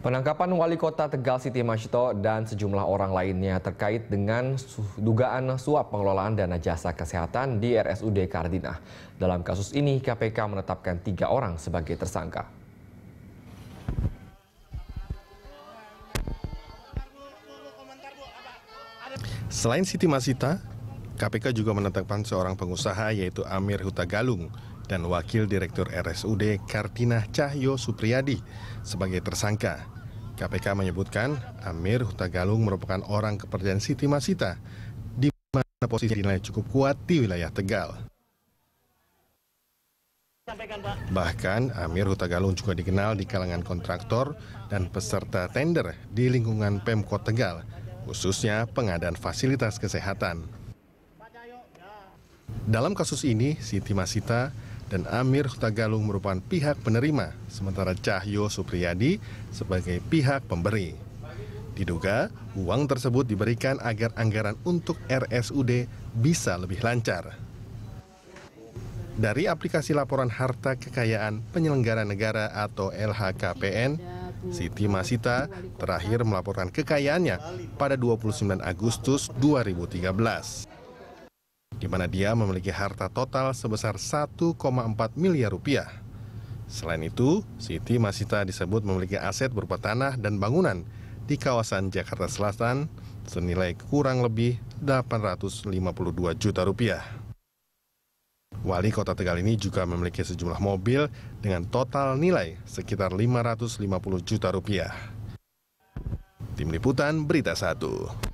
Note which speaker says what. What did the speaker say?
Speaker 1: Penangkapan wali kota Tegal Siti Masito dan sejumlah orang lainnya terkait dengan dugaan suap pengelolaan dana jasa kesehatan di RSUD Kardinah. Dalam kasus ini, KPK menetapkan tiga orang sebagai tersangka. Selain
Speaker 2: Siti Masita, KPK juga menetapkan seorang pengusaha yaitu Amir Huta Galung dan Wakil Direktur RSUD Kartina Cahyo Supriyadi sebagai tersangka. KPK menyebutkan Amir Huta Galung merupakan orang kepercayaan Siti Masita di mana posisi dinilai cukup kuat di wilayah Tegal. Bahkan Amir Huta Galung juga dikenal di kalangan kontraktor dan peserta tender di lingkungan Pemkot Tegal, khususnya pengadaan fasilitas kesehatan. Dalam kasus ini, Siti Masita dan Amir Hutagalung merupakan pihak penerima, sementara Cahyo Supriyadi sebagai pihak pemberi. Diduga, uang tersebut diberikan agar anggaran untuk RSUD bisa lebih lancar. Dari aplikasi laporan harta kekayaan penyelenggara negara atau LHKPN, Siti Masita terakhir melaporkan kekayaannya pada 29 Agustus 2013 di mana dia memiliki harta total sebesar 1,4 miliar rupiah. Selain itu, Siti Masita disebut memiliki aset berupa tanah dan bangunan di kawasan Jakarta Selatan senilai kurang lebih 852 juta rupiah. Wali kota Tegal ini juga memiliki sejumlah mobil dengan total nilai sekitar 550 juta rupiah. Tim Liputan Berita Satu.